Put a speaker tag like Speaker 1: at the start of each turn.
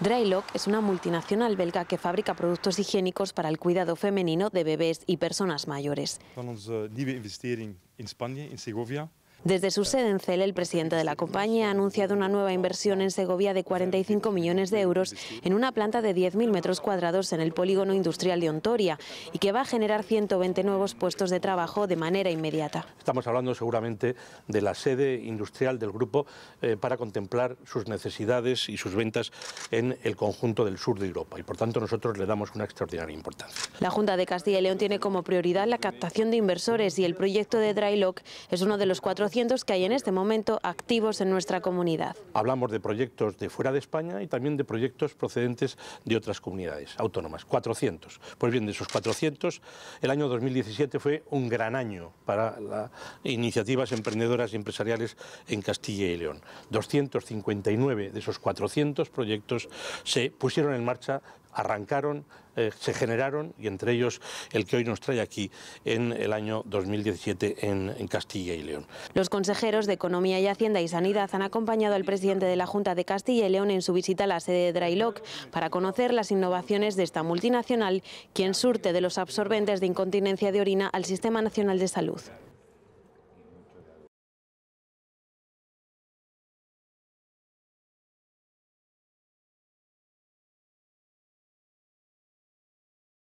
Speaker 1: Drylock es una multinacional belga que fabrica productos higiénicos para el cuidado femenino de bebés y personas mayores.
Speaker 2: Con nuestra nueva inversión en España, en Segovia,
Speaker 1: desde su sede en CEL, el presidente de la compañía ha anunciado una nueva inversión en Segovia de 45 millones de euros en una planta de 10.000 metros cuadrados en el polígono industrial de Ontoria y que va a generar 120 nuevos puestos de trabajo de manera inmediata.
Speaker 2: Estamos hablando seguramente de la sede industrial del grupo eh, para contemplar sus necesidades y sus ventas en el conjunto del sur de Europa y por tanto nosotros le damos una extraordinaria importancia.
Speaker 1: La Junta de Castilla y León tiene como prioridad la captación de inversores y el proyecto de Drylock es uno de los cuatro 400 que hay en este momento activos en nuestra comunidad.
Speaker 2: Hablamos de proyectos de fuera de España y también de proyectos procedentes de otras comunidades autónomas, 400. Pues bien, de esos 400, el año 2017 fue un gran año para las iniciativas emprendedoras y empresariales en Castilla y León. 259 de esos 400 proyectos se pusieron en marcha arrancaron, eh, se generaron, y entre ellos el que hoy nos trae aquí en el año 2017 en, Castilla y León. Los consejeros
Speaker 1: de Economía y Hacienda y Sanidad han acompañado al presidente de la Junta de Castilla y León en su visita a la sede de Drylock para conocer las innovaciones de esta multinacional, quien surte de los absorbentes de incontinencia de orina al Sistema Nacional de Salud.